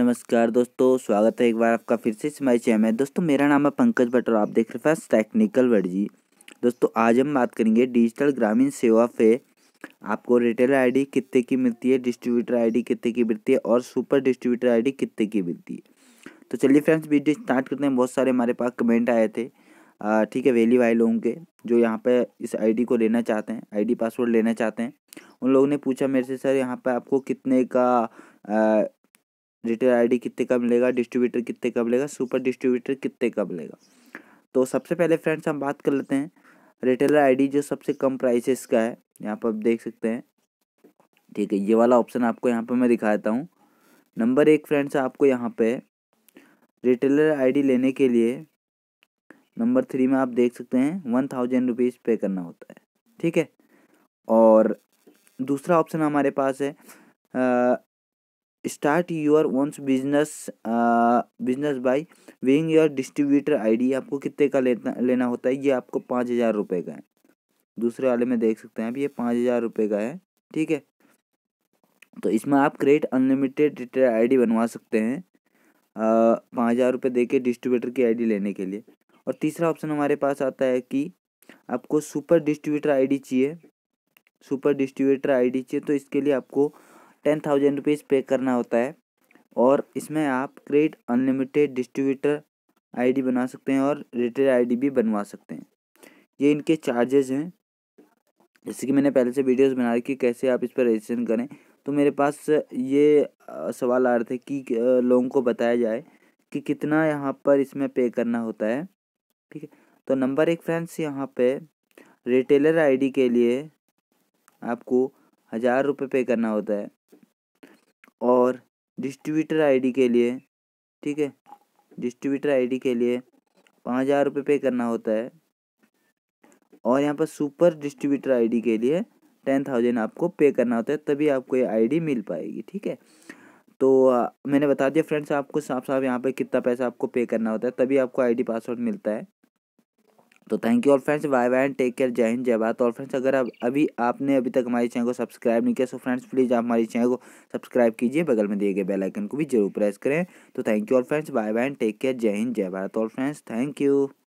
नमस्कार दोस्तों स्वागत है एक बार आपका फिर से हमारे चैनल में दोस्तों मेरा नाम है पंकज भट्ट और आप देख रहे हैं टेक्निकल वर्जी दोस्तों आज हम बात करेंगे डिजिटल ग्रामीण सेवा पे आपको रिटेलर आईडी कितने की मिलती है डिस्ट्रीब्यूटर आईडी कितने की मिलती है और सुपर डिस्ट्रीब्यूटर आई कितने की मिलती है तो चलिए फ्रेंड्स वीडियो स्टार्ट करते हैं बहुत सारे हमारे पास कमेंट आए थे ठीक है वेली वाई लोगों के जो यहाँ पर इस आई को लेना चाहते हैं आई पासवर्ड लेना चाहते हैं उन लोगों ने पूछा मेरे से सर यहाँ पर आपको कितने का रिटेल आईडी कितने का मिलेगा डिस्ट्रीब्यूटर कितने का मिलेगा सुपर डिस्ट्रीब्यूटर कितने का मिलेगा तो सबसे पहले फ्रेंड्स हम बात कर लेते हैं रिटेलर आईडी जो सबसे कम प्राइसेस का है यहाँ पर आप देख सकते हैं ठीक है ये वाला ऑप्शन आपको यहाँ पर मैं दिखा देता हूँ नंबर एक फ्रेंड्स आपको यहाँ पे रिटेलर डी लेने के लिए नंबर थ्री में आप देख सकते हैं वन थाउजेंड रुपीज़ पे करना होता है ठीक है और दूसरा ऑप्शन हमारे पास है start your once business business buying your distributor ID आपको कितने का लेना लेना होता है ये आपको पाँच हज़ार रुपये का है दूसरे वाले में देख सकते हैं आप ये पाँच हज़ार रुपये का है ठीक है तो इसमें आप क्रेडिट अनलिमिटेड डिटेल आईडी बनवा सकते हैं पाँच हज़ार रुपये दे के डिस्ट्रीब्यूटर की आईडी लेने के लिए और तीसरा ऑप्शन हमारे पास आता है कि आपको सुपर डिस्ट्रीब्यूटर आईडी चाहिए सुपर डिस्ट्रीब्यूटर आईडी चाहिए तो इसके लिए आपको टेन थाउजेंड रुपीज़ पे करना होता है और इसमें आप क्रेडिट अनलिमिटेड डिस्ट्रीब्यूटर आईडी बना सकते हैं और रिटेल आईडी भी बनवा सकते हैं ये इनके चार्जेस हैं जैसे कि मैंने पहले से वीडियोस बना रखी कैसे आप इस पर रजिस्ट्रेशन करें तो मेरे पास ये सवाल आ रहे थे कि लोगों को बताया जाए कि कितना यहाँ पर इसमें पे करना होता है ठीक है तो नंबर एक फ्रेंड्स यहाँ पे रिटेलर आईडी के लिए आपको हज़ार रुपये पे करना होता है डिस्ट्रीब्यूटर आईडी के लिए ठीक है डिस्ट्रीब्यूटर आईडी के लिए पाँच हज़ार रुपये पे करना होता है और यहाँ पर सुपर डिस्ट्रीब्यूटर आईडी के लिए टेन थाउजेंड आपको पे करना होता है तभी आपको ये आईडी मिल पाएगी ठीक है तो आ, मैंने बता दिया फ्रेंड्स आपको साफ साफ यहाँ पे कितना पैसा आपको पे करना होता है तभी आपको आईडी पासवर्ड मिलता है तो थैंक यू और friends bye bye and take care जय हिंद जय भारत और फ्रेंड्स अगर अब अभी आपने अभी तक हमारे चैनल को सब्सक्राइब नहीं किया सो फ्रेंड्स प्लीज़ आप हमारे चैनल को सब्सक्राइब कीजिए बगल में दिए गए बेल आइकन को भी जरूर प्रेस करें तो थैंक यू और friends bye bye and take care जय हिंद जय भारत और फ्रेंड्स थैंक यू